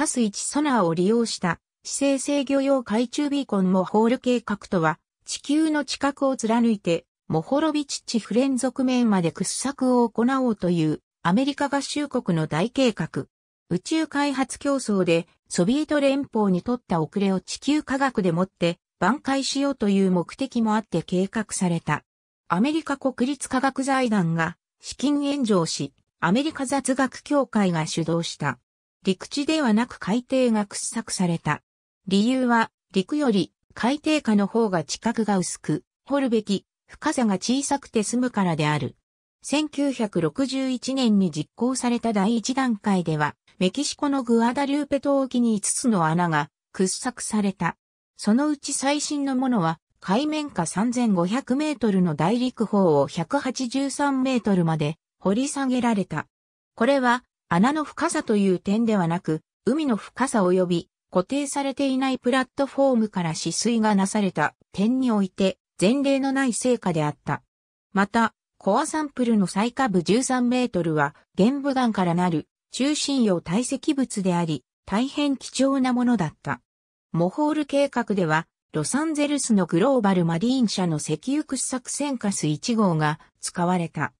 カス1ソナーを利用した姿勢制御用海中ビーコンモホール計画とは、地球の近くを貫いて、モホロビチッチ不連続面まで掘削を行おうというアメリカ合衆国の大計画。宇宙開発競争でソビエト連邦にとった遅れを地球科学でもって挽回しようという目的もあって計画された。アメリカ国立科学財団が資金援助をし、アメリカ雑学協会が主導した陸地ではなく海底が掘削された。理由は、陸より海底下の方が地殻が薄く、掘るべき深さが小さくて済むからである。1961年に実行された第一段階では、メキシコのグアダリューペ島沖に5つの穴が掘削された。そのうち最新のものは、海面下3500メートルの大陸方を183メートルまで掘り下げられた。これは穴の深さという点ではなく、海の深さ及び固定されていないプラットフォームから止水がなされた点において前例のない成果であった。また、コアサンプルの最下部13メートルは玄武岩からなる中心用堆積物であり、大変貴重なものだった。モホール計画では、ロサンゼルスのグローバルマリーン社の石油掘削船カス1号が使われた。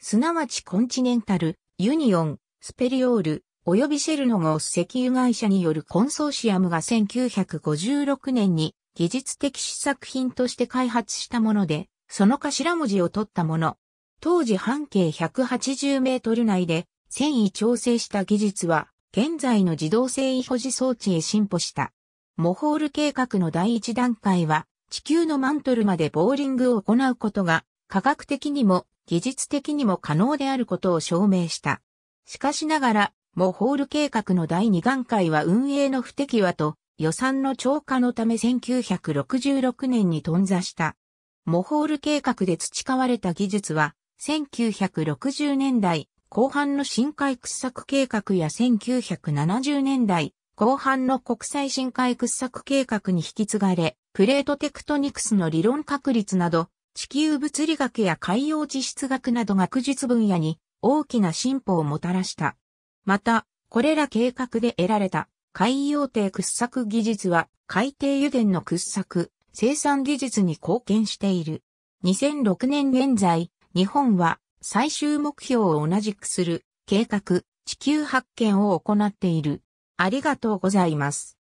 すなわちコンチネンタル、ユニオン、スペリオール、及びシェルノゴス石油会社によるコンソーシアムが1956年に技術的試作品として開発したもので、その頭文字を取ったもの。当時半径180メートル内で繊維調整した技術は、現在の自動繊維保持装置へ進歩した。モホール計画の第一段階は、地球のマントルまでボーリングを行うことが、科学的にも技術的にも可能であることを証明した。しかしながら、モホール計画の第2段階は運営の不手際と予算の超過のため1966年に頓挫した。モホール計画で培われた技術は、1960年代後半の深海掘削計画や1970年代後半の国際深海掘削計画に引き継がれ、プレートテクトニクスの理論確率など、地球物理学や海洋地質学など学術分野に大きな進歩をもたらした。また、これら計画で得られた海洋艇掘削技術は海底油田の掘削、生産技術に貢献している。2006年現在、日本は最終目標を同じくする計画、地球発見を行っている。ありがとうございます。